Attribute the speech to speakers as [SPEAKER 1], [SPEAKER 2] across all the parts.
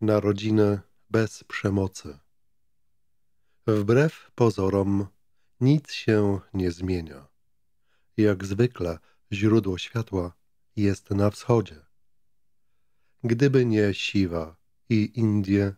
[SPEAKER 1] na rodzinę bez przemocy. Wbrew pozorom nic się nie zmienia. Jak zwykle źródło światła jest na wschodzie. Gdyby nie Siwa i Indie,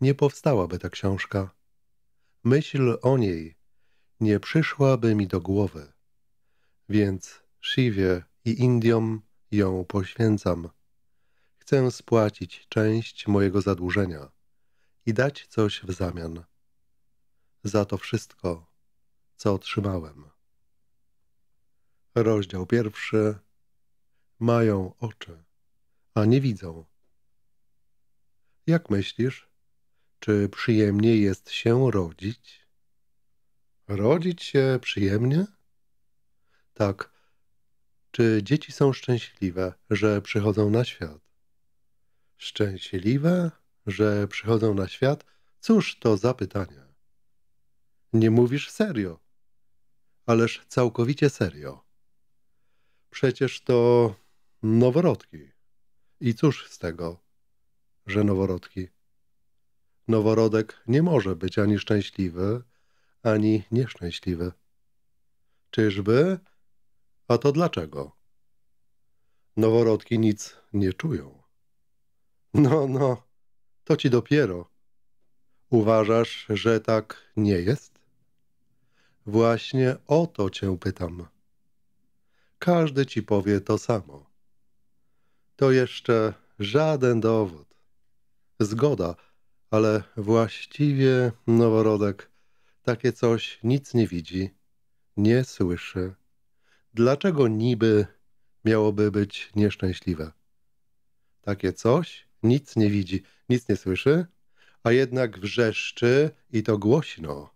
[SPEAKER 1] nie powstałaby ta książka. Myśl o niej nie przyszłaby mi do głowy, więc Siwie i Indiom ją poświęcam. Chcę spłacić część mojego zadłużenia i dać coś w zamian za to wszystko, co otrzymałem. Rozdział pierwszy. Mają oczy, a nie widzą. Jak myślisz, czy przyjemnie jest się rodzić? Rodzić się przyjemnie? Tak. Czy dzieci są szczęśliwe, że przychodzą na świat? Szczęśliwe, że przychodzą na świat? Cóż to za pytanie? Nie mówisz serio. Ależ całkowicie serio. Przecież to noworodki. I cóż z tego, że noworodki? Noworodek nie może być ani szczęśliwy, ani nieszczęśliwy. Czyżby? A to dlaczego? Noworodki nic nie czują. No, no, to ci dopiero. Uważasz, że tak nie jest? Właśnie o to cię pytam. Każdy ci powie to samo. To jeszcze żaden dowód. Zgoda, ale właściwie noworodek takie coś nic nie widzi, nie słyszy. Dlaczego niby miałoby być nieszczęśliwe? Takie coś nic nie widzi, nic nie słyszy, a jednak wrzeszczy i to głośno.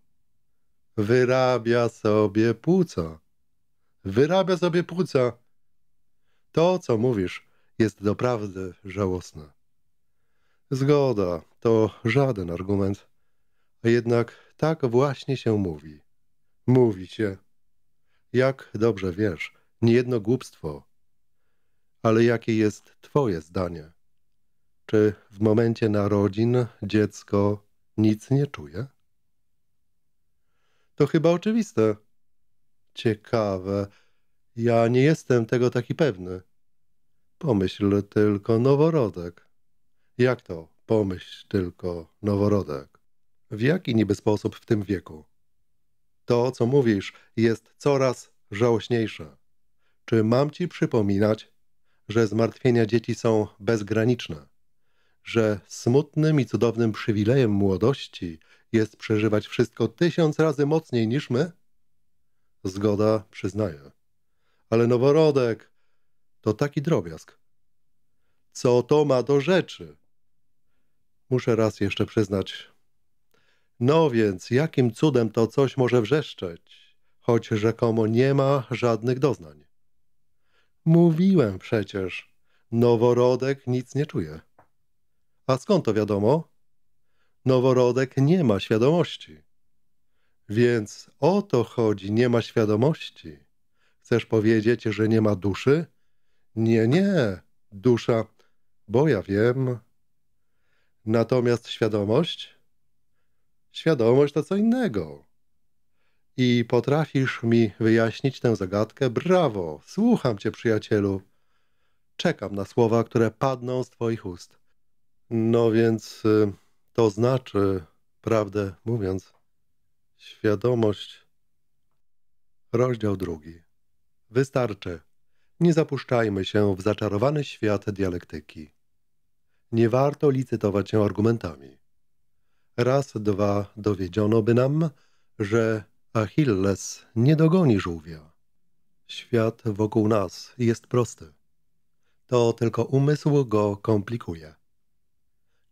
[SPEAKER 1] Wyrabia sobie płuca. Wyrabia sobie płuca. To, co mówisz, jest doprawdy żałosne. Zgoda to żaden argument, a jednak tak właśnie się mówi. Mówi się. Jak dobrze wiesz, niejedno głupstwo. Ale jakie jest twoje zdanie? Czy w momencie narodzin dziecko nic nie czuje? To chyba oczywiste. Ciekawe. Ja nie jestem tego taki pewny. Pomyśl tylko noworodek. Jak to? Pomyśl tylko noworodek. W jaki niby sposób w tym wieku? To, co mówisz, jest coraz żałośniejsze. Czy mam ci przypominać, że zmartwienia dzieci są bezgraniczne? że smutnym i cudownym przywilejem młodości jest przeżywać wszystko tysiąc razy mocniej niż my? Zgoda, przyznaję. Ale noworodek to taki drobiazg. Co to ma do rzeczy? Muszę raz jeszcze przyznać. No więc, jakim cudem to coś może wrzeszczeć, choć rzekomo nie ma żadnych doznań? Mówiłem przecież, noworodek nic nie czuje. A skąd to wiadomo? Noworodek nie ma świadomości. Więc o to chodzi, nie ma świadomości. Chcesz powiedzieć, że nie ma duszy? Nie, nie, dusza, bo ja wiem. Natomiast świadomość? Świadomość to co innego. I potrafisz mi wyjaśnić tę zagadkę? Brawo, słucham cię, przyjacielu. Czekam na słowa, które padną z twoich ust. No więc y, to znaczy, prawdę mówiąc, świadomość, rozdział drugi. Wystarczy. Nie zapuszczajmy się w zaczarowany świat dialektyki. Nie warto licytować się argumentami. Raz, dwa dowiedziono by nam, że Achilles nie dogoni żółwia. Świat wokół nas jest prosty. To tylko umysł go komplikuje.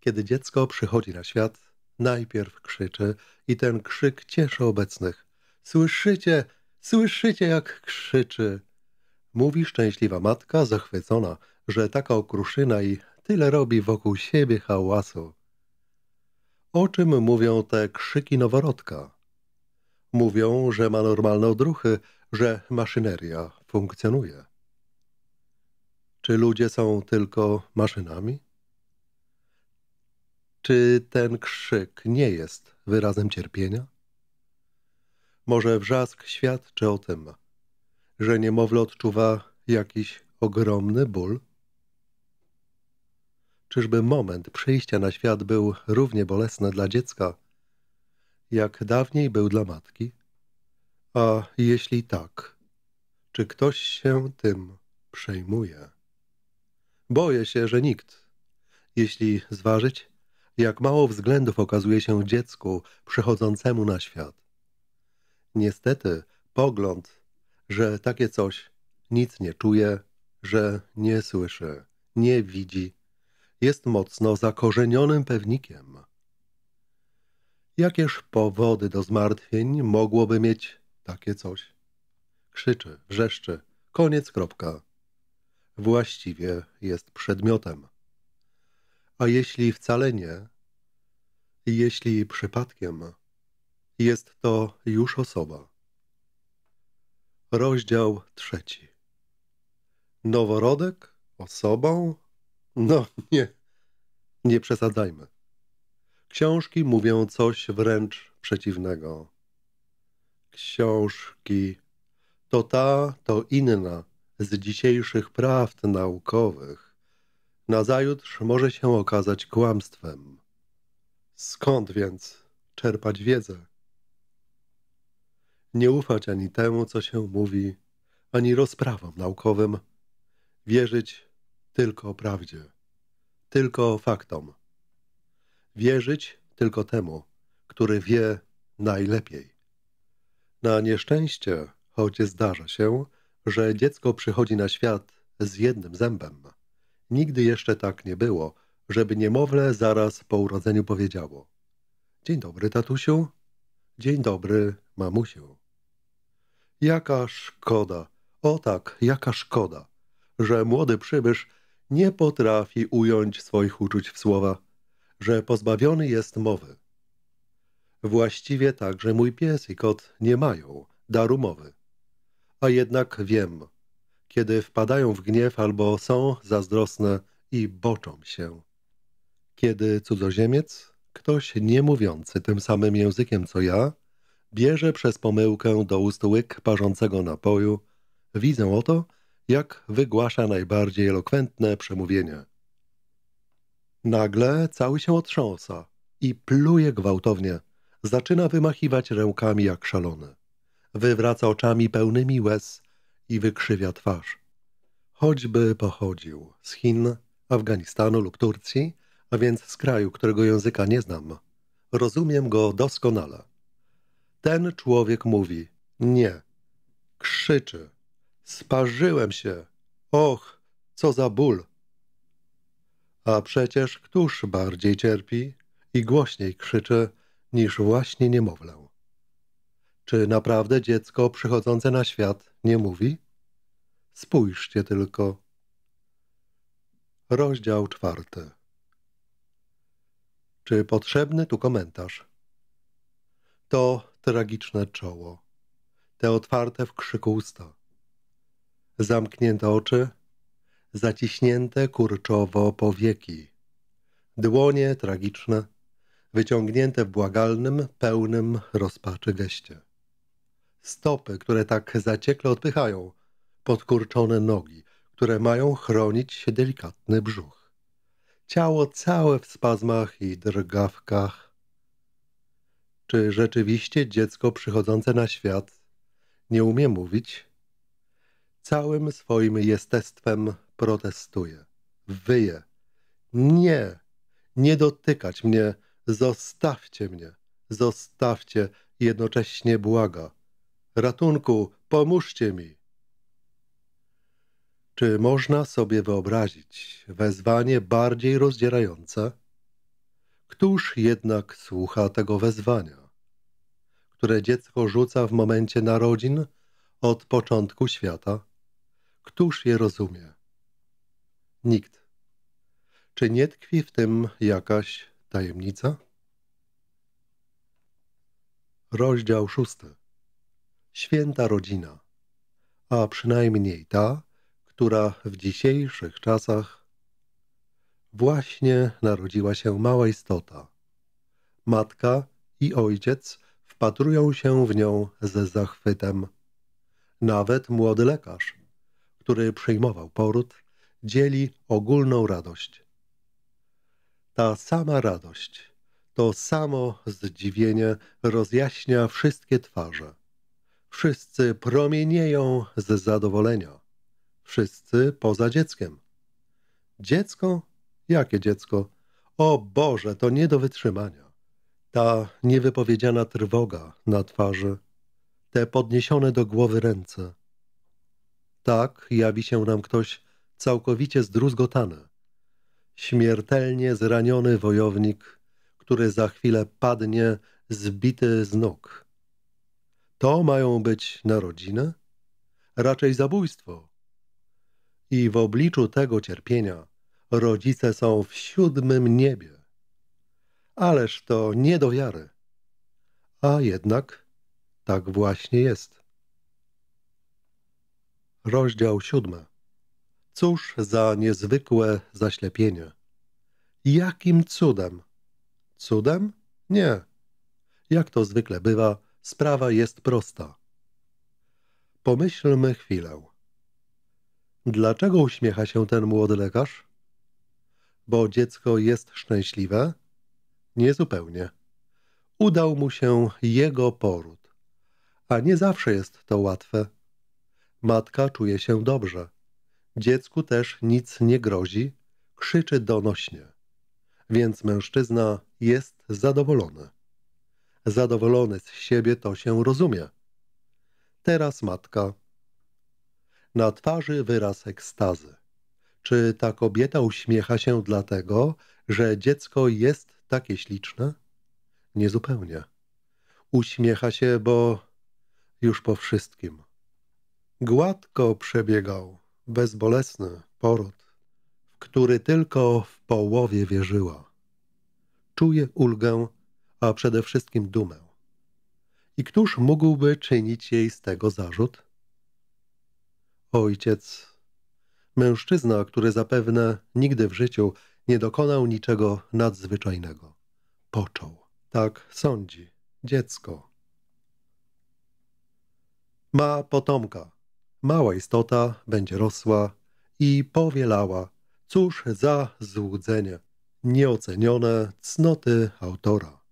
[SPEAKER 1] Kiedy dziecko przychodzi na świat, najpierw krzyczy i ten krzyk cieszy obecnych. Słyszycie, słyszycie jak krzyczy. Mówi szczęśliwa matka, zachwycona, że taka okruszyna i tyle robi wokół siebie hałasu. O czym mówią te krzyki noworodka? Mówią, że ma normalne odruchy, że maszyneria funkcjonuje. Czy ludzie są tylko maszynami? Czy ten krzyk nie jest wyrazem cierpienia? Może wrzask świadczy o tym, że niemowlę odczuwa jakiś ogromny ból? Czyżby moment przyjścia na świat był równie bolesny dla dziecka, jak dawniej był dla matki? A jeśli tak, czy ktoś się tym przejmuje? Boję się, że nikt, jeśli zważyć jak mało względów okazuje się dziecku przychodzącemu na świat. Niestety, pogląd, że takie coś nic nie czuje, że nie słyszy, nie widzi, jest mocno zakorzenionym pewnikiem. Jakież powody do zmartwień mogłoby mieć takie coś? Krzyczy, wrzeszczy, koniec kropka. Właściwie jest przedmiotem. A jeśli wcale nie, jeśli przypadkiem, jest to już osoba. Rozdział trzeci. Noworodek? Osobą? No nie, nie przesadzajmy. Książki mówią coś wręcz przeciwnego. Książki to ta, to inna z dzisiejszych prawd naukowych nazajutrz może się okazać kłamstwem. Skąd więc czerpać wiedzę? Nie ufać ani temu, co się mówi, ani rozprawom naukowym. Wierzyć tylko prawdzie, tylko faktom. Wierzyć tylko temu, który wie najlepiej. Na nieszczęście, choć zdarza się, że dziecko przychodzi na świat z jednym zębem. Nigdy jeszcze tak nie było, żeby niemowlę zaraz po urodzeniu powiedziało. Dzień dobry, tatusiu. Dzień dobry, mamusiu. Jaka szkoda, o tak, jaka szkoda, że młody przybysz nie potrafi ująć swoich uczuć w słowa, że pozbawiony jest mowy. Właściwie także mój pies i kot nie mają daru mowy. A jednak wiem, kiedy wpadają w gniew albo są zazdrosne i boczą się. Kiedy cudzoziemiec, ktoś nie mówiący tym samym językiem co ja, bierze przez pomyłkę do ust łyk parzącego napoju, widzę oto, jak wygłasza najbardziej elokwentne przemówienie. Nagle cały się otrząsa i pluje gwałtownie. Zaczyna wymachiwać rękami jak szalony. Wywraca oczami pełnymi łez i wykrzywia twarz. Choćby pochodził z Chin, Afganistanu lub Turcji, a więc z kraju, którego języka nie znam. Rozumiem go doskonale. Ten człowiek mówi nie. Krzyczy. Sparzyłem się. Och, co za ból. A przecież któż bardziej cierpi i głośniej krzyczy niż właśnie niemowlę. Czy naprawdę dziecko przychodzące na świat nie mówi? Spójrzcie tylko. Rozdział czwarty. Czy potrzebny tu komentarz? To tragiczne czoło, te otwarte w krzyku usta, zamknięte oczy, zaciśnięte kurczowo powieki, dłonie tragiczne, wyciągnięte w błagalnym, pełnym rozpaczy geście. Stopy, które tak zaciekle odpychają, podkurczone nogi, które mają chronić delikatny brzuch. Ciało całe w spazmach i drgawkach. Czy rzeczywiście dziecko przychodzące na świat nie umie mówić? Całym swoim jestestwem protestuje, wyje. Nie, nie dotykać mnie, zostawcie mnie, zostawcie, jednocześnie błaga ratunku, pomóżcie mi. Czy można sobie wyobrazić wezwanie bardziej rozdzierające? Któż jednak słucha tego wezwania, które dziecko rzuca w momencie narodzin od początku świata? Któż je rozumie? Nikt. Czy nie tkwi w tym jakaś tajemnica? Rozdział szósty święta rodzina, a przynajmniej ta, która w dzisiejszych czasach właśnie narodziła się mała istota. Matka i ojciec wpatrują się w nią ze zachwytem. Nawet młody lekarz, który przyjmował poród, dzieli ogólną radość. Ta sama radość, to samo zdziwienie rozjaśnia wszystkie twarze Wszyscy promienieją z zadowolenia. Wszyscy poza dzieckiem. Dziecko? Jakie dziecko? O Boże, to nie do wytrzymania. Ta niewypowiedziana trwoga na twarzy, te podniesione do głowy ręce. Tak jawi się nam ktoś całkowicie zdruzgotany. Śmiertelnie zraniony wojownik, który za chwilę padnie zbity z nóg. To mają być narodziny? Raczej zabójstwo. I w obliczu tego cierpienia rodzice są w siódmym niebie. Ależ to nie do wiary. A jednak tak właśnie jest. Rozdział siódmy. Cóż za niezwykłe zaślepienie. Jakim cudem? Cudem? Nie. Jak to zwykle bywa, Sprawa jest prosta. Pomyślmy chwilę. Dlaczego uśmiecha się ten młody lekarz? Bo dziecko jest szczęśliwe? Niezupełnie. Udał mu się jego poród. A nie zawsze jest to łatwe. Matka czuje się dobrze. Dziecku też nic nie grozi, krzyczy donośnie. Więc mężczyzna jest zadowolony zadowolony z siebie, to się rozumie. Teraz matka. Na twarzy wyraz ekstazy. Czy ta kobieta uśmiecha się dlatego, że dziecko jest takie śliczne? Niezupełnie. Uśmiecha się, bo już po wszystkim. Gładko przebiegał, bezbolesny poród, w który tylko w połowie wierzyła. Czuje ulgę, a przede wszystkim dumę. I któż mógłby czynić jej z tego zarzut? Ojciec, mężczyzna, który zapewne nigdy w życiu nie dokonał niczego nadzwyczajnego. Począł. Tak sądzi. Dziecko. Ma potomka. Mała istota będzie rosła i powielała. Cóż za złudzenie. Nieocenione cnoty autora.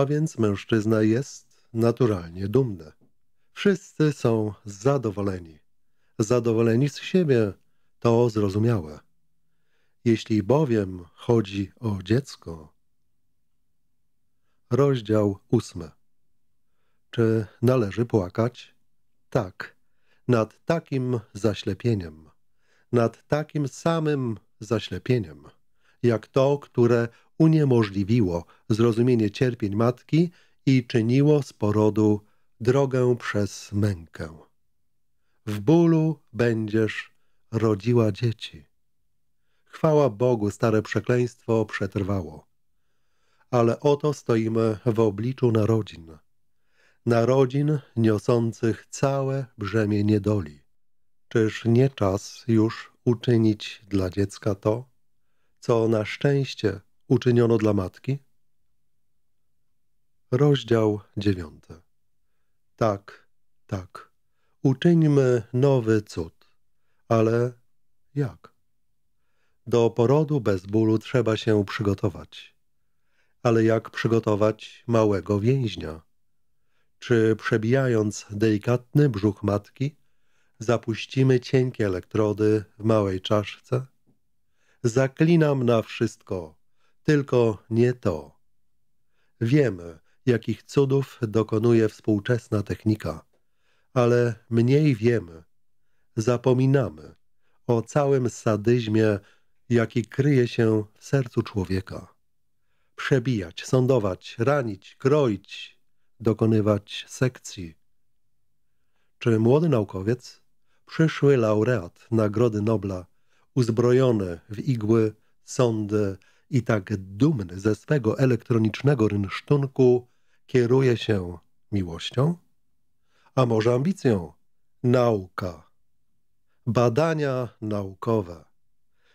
[SPEAKER 1] A więc mężczyzna jest naturalnie dumny. Wszyscy są zadowoleni. Zadowoleni z siebie, to zrozumiałe. Jeśli bowiem chodzi o dziecko. Rozdział ósmy. Czy należy płakać? Tak, nad takim zaślepieniem, nad takim samym zaślepieniem, jak to, które uniemożliwiło zrozumienie cierpień matki i czyniło z porodu drogę przez mękę. W bólu będziesz rodziła dzieci. Chwała Bogu, stare przekleństwo przetrwało. Ale oto stoimy w obliczu narodzin. Narodzin niosących całe brzemię niedoli. Czyż nie czas już uczynić dla dziecka to, co na szczęście uczyniono dla matki? Rozdział dziewiąty. Tak, tak. Uczyńmy nowy cud. Ale jak? Do porodu bez bólu trzeba się przygotować. Ale jak przygotować małego więźnia? Czy przebijając delikatny brzuch matki, zapuścimy cienkie elektrody w małej czaszce? Zaklinam na wszystko, tylko nie to. Wiemy, jakich cudów dokonuje współczesna technika, ale mniej wiemy, zapominamy o całym sadyzmie, jaki kryje się w sercu człowieka. Przebijać, sądować, ranić, kroić, dokonywać sekcji. Czy młody naukowiec, przyszły laureat Nagrody Nobla, uzbrojony w igły, sądy, i tak dumny ze swego elektronicznego rynsztunku kieruje się miłością? A może ambicją? Nauka. Badania naukowe.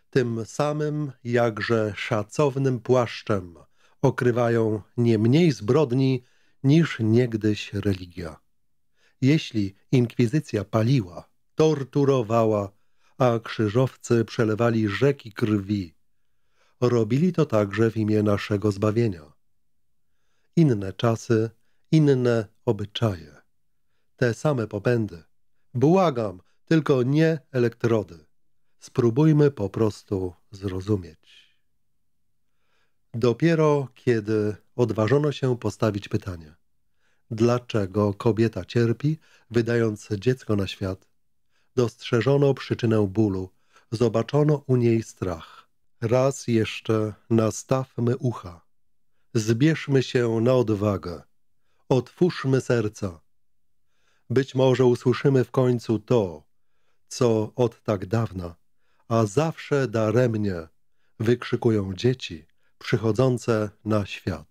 [SPEAKER 1] Tym samym, jakże szacownym płaszczem okrywają nie mniej zbrodni niż niegdyś religia. Jeśli inkwizycja paliła, torturowała, a krzyżowcy przelewali rzeki krwi, robili to także w imię naszego zbawienia. Inne czasy, inne obyczaje. Te same popędy. Błagam, tylko nie elektrody. Spróbujmy po prostu zrozumieć. Dopiero kiedy odważono się postawić pytanie, dlaczego kobieta cierpi, wydając dziecko na świat, dostrzeżono przyczynę bólu, zobaczono u niej strach Raz jeszcze nastawmy ucha. Zbierzmy się na odwagę. Otwórzmy serca. Być może usłyszymy w końcu to, co od tak dawna, a zawsze daremnie wykrzykują dzieci przychodzące na świat.